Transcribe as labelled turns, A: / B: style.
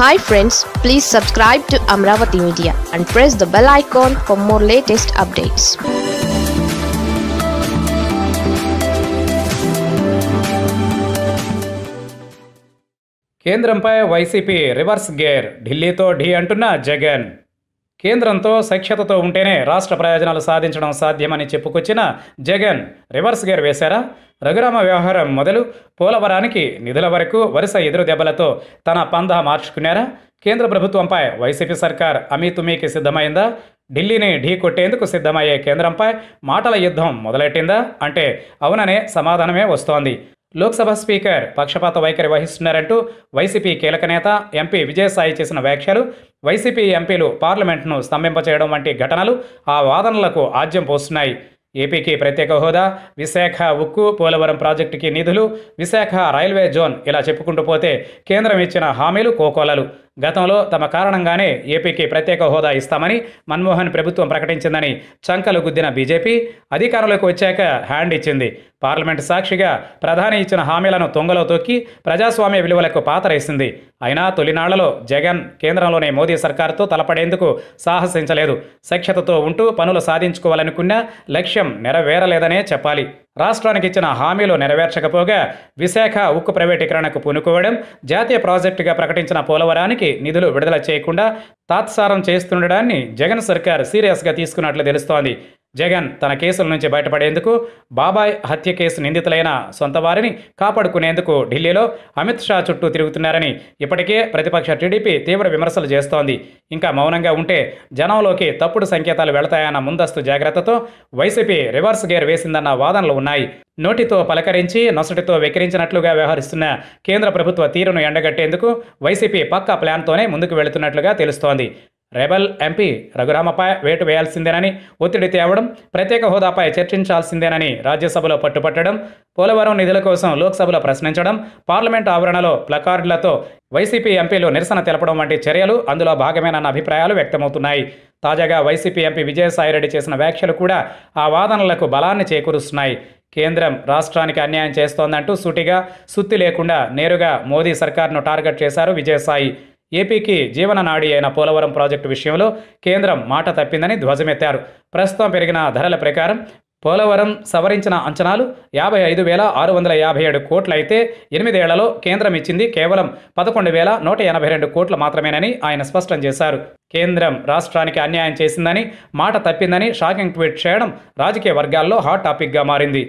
A: hi friends please subscribe to Amaravati media and press the bell icon for more latest updates కేంద్రంపై YCP reverse gear ఢిల్లీతో ఢీ అంటున్న జగన్ కేంద్రంతో సఖ్యతతో ఉంటేనే రాష్ట్ర ప్రయోజనాలు సాధించడం సాధ్యమని చెప్పుకొచ్చిన జగన్ రివర్స్ గేర్ వేశారా రఘురామ వ్యవహారం మొదలు పోలవరానికి నిధుల వరకు వరుస ఎదురు దెబ్బలతో తన పందా మార్చుకున్నారా కేంద్ర ప్రభుత్వంపై వైసీపీ సర్కార్ అమీతుమీకి సిద్ధమైందా ఢిల్లీని ఢీ కొట్టేందుకు సిద్ధమయ్యే కేంద్రంపై మాటల యుద్ధం మొదలెట్టిందా అంటే అవుననే సమాధానమే వస్తోంది లోక్సభ స్పీకర్ పక్షపాత వైఖరి వహిస్తున్నారంటూ వైసీపీ కీలక నేత ఎంపీ విజయసాయి చేసిన వ్యాఖ్యలు వైసీపీ ఎంపీలు పార్లమెంట్ను స్తంభింపచేయడం వంటి ఘటనలు ఆ వాదనలకు ఆజ్యం పోస్తున్నాయి ఏపీకి ప్రత్యేక హోదా విశాఖ ఉక్కు పోలవరం ప్రాజెక్టుకి నిధులు విశాఖ రైల్వే జోన్ ఇలా చెప్పుకుంటూ పోతే కేంద్రం ఇచ్చిన హామీలు కోకోలలు గతంలో తమ కారణంగానే ఏపీకి ప్రత్యేక హోదా ఇస్తామని మన్మోహన్ ప్రభుత్వం ప్రకటించిందని చంకలు గుద్దిన బీజేపీ అధికారంలోకి వచ్చాక హ్యాండ్ ఇచ్చింది పార్లమెంట్ సాక్షిగా ప్రధాని ఇచ్చిన హామీలను తొంగలో తొక్కి ప్రజాస్వామ్య విలువలకు పాతరేసింది అయినా తొలినాళ్లలో జగన్ కేంద్రంలోనే మోదీ సర్కార్తో తలపడేందుకు సాహసించలేదు సఖ్యతతో ఉంటూ పనులు సాధించుకోవాలనుకున్న లక్ష్యం నెరవేరలేదనే చెప్పాలి రాష్ట్రానికి ఇచ్చిన హామీలు నెరవేర్చకపోగా విశాఖ ఉక్కు ప్రైవేటీకరణకు పూనుకోవడం జాతీయ ప్రాజెక్టుగా ప్రకటించిన పోలవరానికి నిధులు విడుదల చేయకుండా తాత్సారం చేస్తుండడాన్ని జగన్ సర్కార్ సీరియస్గా తీసుకున్నట్లు తెలుస్తోంది జగన్ తన కేసుల నుంచి బయటపడేందుకు బాబాయ్ హత్య కేసు నిందితులైన సొంత వారిని కాపాడుకునేందుకు ఢిల్లీలో అమిత్ షా చుట్టూ తిరుగుతున్నారని ఇప్పటికే ప్రతిపక్ష టీడీపీ తీవ్ర విమర్శలు చేస్తోంది ఇంకా మౌనంగా ఉంటే జనంలోకి తప్పుడు సంకేతాలు వెళతాయన్న ముందస్తు జాగ్రత్తతో వైసీపీ రివర్స్ గేర్ వేసిందన్న వాదనలు ఉన్నాయి నోటితో పలకరించి నొసటితో వెకిరించినట్లుగా వ్యవహరిస్తున్న కేంద్ర ప్రభుత్వ తీరును ఎండగట్టేందుకు వైసీపీ పక్కా ప్లాన్తోనే ముందుకు వెళుతున్నట్లుగా తెలుస్తోంది రెబల్ ఎంపీ రఘురామపై వేటు వేయాల్సిందేనని ఒత్తిడి తేవడం ప్రత్యేక హోదాపై చర్చించాల్సిందేనని రాజ్యసభలో పట్టుపట్టడం పోలవరం నిధుల కోసం లోక్సభలో ప్రశ్నించడం పార్లమెంట్ ఆవరణలో ప్లకార్డులతో వైసీపీ ఎంపీలు నిరసన తెలపడం వంటి చర్యలు అందులో భాగమేనన్న అభిప్రాయాలు వ్యక్తమవుతున్నాయి తాజాగా వైసీపీ ఎంపీ విజయసాయిరెడ్డి చేసిన వ్యాఖ్యలు కూడా ఆ వాదనలకు బలాన్ని చేకూరుస్తున్నాయి కేంద్రం రాష్ట్రానికి అన్యాయం చేస్తోందంటూ సూటిగా సుత్తి లేకుండా నేరుగా మోదీ సర్కార్ను టార్గెట్ చేశారు విజయసాయి ఏపీకి జీవన నాడి అయిన పోలవరం ప్రాజెక్టు విషయంలో కేంద్రం మాట తప్పిందని ధ్వజమెత్తారు ప్రస్తుతం పెరిగిన ధరల ప్రకారం పోలవరం సవరించిన అంచనాలు యాభై ఐదు వేల ఆరు వందల యాభై ఏడు కోట్లయితే ఎనిమిదేళ్లలో కేంద్రం ఇచ్చింది కేవలం పదకొండు వేల నూట ఎనభై రెండు కోట్లు మాత్రమేనని ఆయన స్పష్టం చేశారు కేంద్రం రాష్ట్రానికి అన్యాయం చేసిందని మాట తప్పిందని షాకింగ్ ట్వీట్ చేయడం రాజకీయ వర్గాల్లో హాట్ టాపిక్గా మారింది